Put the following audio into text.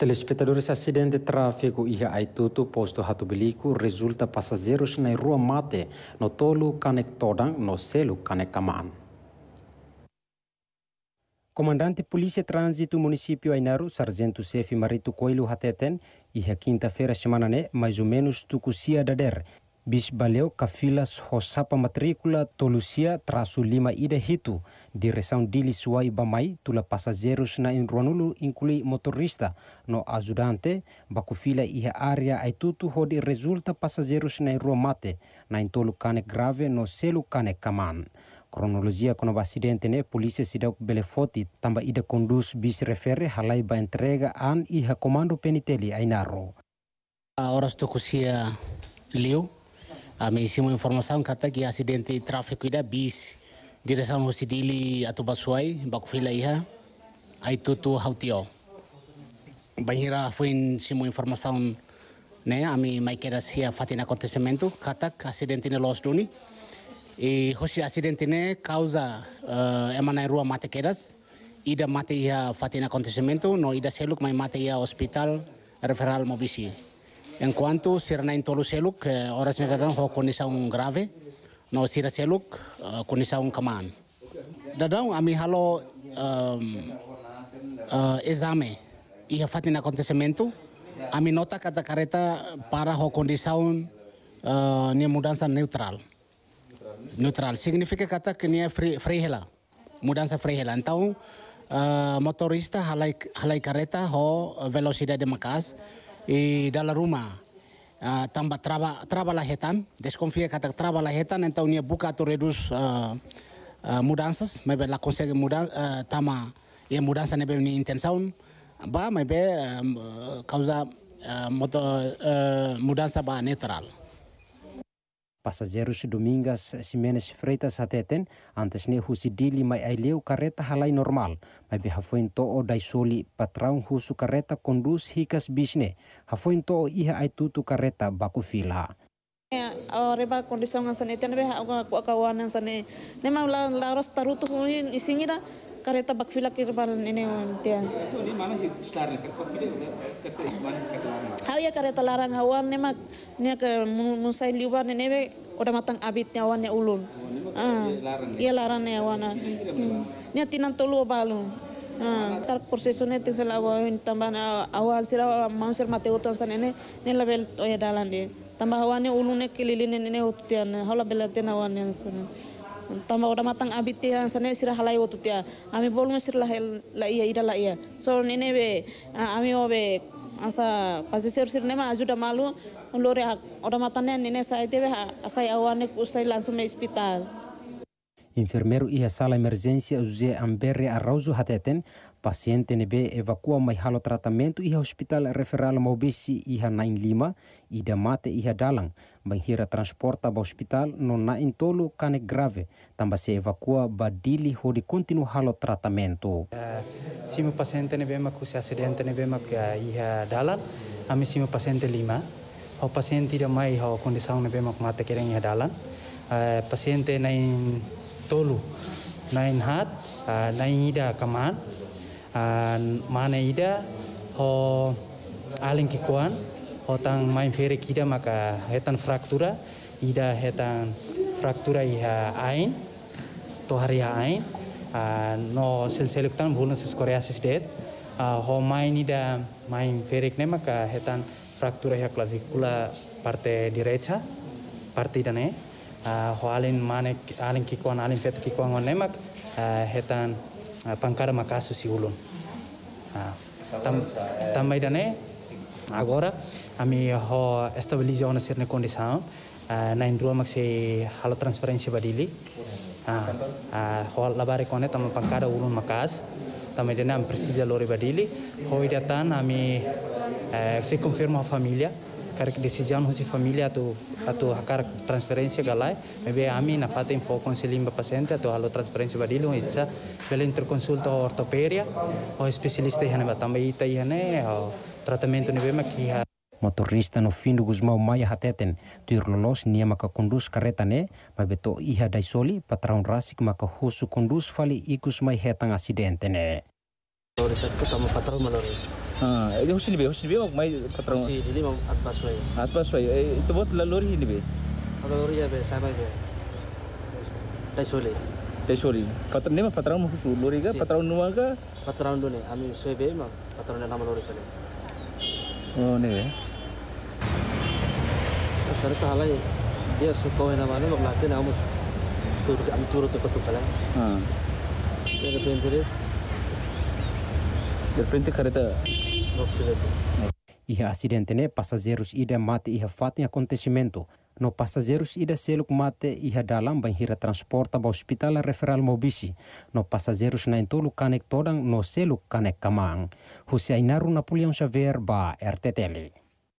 Telespectadores, acidente de tráfego e Aituto, posto Hatubilico, resulta passageiros na rua Mate, no tolo Canectodan, no selo Canecaman. Comandante Polícia Trânsito Município Ainaru, Sargento Chefe Marito Coelho Hateten, e a quinta-feira semana né, mais ou menos Tucucia Dader, bis baleo kafilas hosapa matrikula tolusia trasu lima ida hitu di resaun dili suai bamai tula pasajeros na inruanulu inkuli motorista no azudante baku fila iha area aitutu hodi resulta pasajeros na in mate na intolu kane grave no selu kane kaman kronologia konoba basidente ne polisia sidau belefoti tamba ida kondus bis refere halai ba entrega an iha komando peniteli ainaro a horas tokusia liu Ame hicimos informação kata que acidente de tráfico ida bis direção Rosidili atau Basuai bakufila iha aí tutu hautio. Banheira foi simu informação né ame mai queira se a fatina acontecimento kata acidente ne los duni e Husi acidente ne causa uh, emana e rua mate queiras ida mate ia fatina acontecimento no ida seluk mai mate ia hospital referral mobisi in quanto si era in tolo seluk ora si era ho condizione grave no si era seluk eh, condizione kaman dadang ami halo um, uh, exame ia fatin acontecimento ami nota kata careta para ho condizione uh, eh, ni mudança neutral neutral significa kata que ni free free hela mudança então uh, motorista halai halai careta ho velocidade de macas eh, dalla Roma. Uh, tamba traba, traba la hetan, desconfia que traba la hetan, então nia buka tu reduz uh, uh, mudanças, mas la consegue mudan, uh, tama e mudança nebe ni intensaun, ba mas be uh, causa uh, moto, uh, ba neutral. Passageiros Domingas Simenes Freitas ateten antes ne husi dili mai aileu kareta halai normal. Mai be hafoin to o daisoli patraun husu kareta kondus hikas bisne. Hafoin to o iha aitutu kareta baku fila. Ya, reba kondisi ngan sanete ne be kawanan sane ne mau la laros tarutu isingira kereta bakfilak irbalan ini mantian. Hau ya kereta larang hawan ni mak ni ke musai liuban ini be orang matang abit nyawan oh, ah, ya ulun. Ah, iya larang ni hawan. Ah. Ni hmm. tinan tolu balun. Ah, tar prosesune tik selawa tambahan ah, awal sira mau ser mate utan san ini ni level oya oh, dalan ni. Tambah hawan ni ulun ni kelilin ni ni utian. Hala belatin hawan ni tama oda matang abit yang sana sirah halai wotutia ami bolmu sirah laia ida laia so nene be ami be, asa pasisir sir nema ajuda malu lore oda matane nene sa ite be asai awane usai langsung me hospital Enfermeiro e a sala emergência José Amberre ya Arraujo Hateten Paciente nebe evakua mai halo tratamento iha hospital referal maubesi iha 95 ida mate iha dalang menghira transporta ba hospital no na intolo kane grave tamba se evakua badili hodi kontinu halo tratamento. Uh, eh, sima paciente nebe maku se accidente nebe maku ya iha dalang ami sima paciente lima, ho tidak ida mai ho kondisau nebe maku mate kereng iha dalang uh, paciente nain tolu nain hat uh, nain ida kaman an mana ida ho aling kikuan tang main ferik ida maka hetan fraktura ida hetan fraktura iha ain to hari ain no silseluk tan bulun sis koreasis det ho main ida main ferik ne maka hetan fraktura iha klasikula parte direcha parte ida ne ho aling mane aling kikuan aling fet kikuan nemak hetan Ah, pankara si siulun ah, tam tam maidane agora ami ho estabilizon sirne condição ah, na indrua maxi halo transferensi badili ho labare kone tam pankara ulun makas tam maidane am precisa lori badili ho idatan ami eh, se confirma familia, hakar decisão se família atau atau akar transferensi galai mebe ami na fata info conselhim ba pasiente atau halo transferência badilo itza bela interconsulta ortopedia o especialista hane batamba ita hane o tratamento nebe makia motorista no findu guzmau maya hateten tuir lolos nia maka kondus karetane beto iha soli patraun rasik maka husu kondus fali ikus mai hetang asidentene. Ketemu patraun menurut. ها هوش اللي بيه هوش اللي بيه ما يقطرون هوش اللي ما عتبا شويه عتبا شويه تبوت للوري اللي بيه هذا لوري بيه سامع بيه ليش ولي ليش ولي فترة نيما فترة ما هوش لوري كا فترة نوا كا فترة نوا نه أمي شويه بيه ما فترة نه نام لوري شويه oh nih ternyata halai dia suka yang namanya mau ngelatih namun turut turut ke tukar ya dia kepinterit Iha acidente ne né? passageiros ida mate iha fatin acontecimento. No passageiros ida selo mate iha dalam banhira transporta ba hospital referral mobisi. No passageiros na entulu kanek todang no selo kanek kamang. Husia inaru Napoleon Xavier ba RTTL.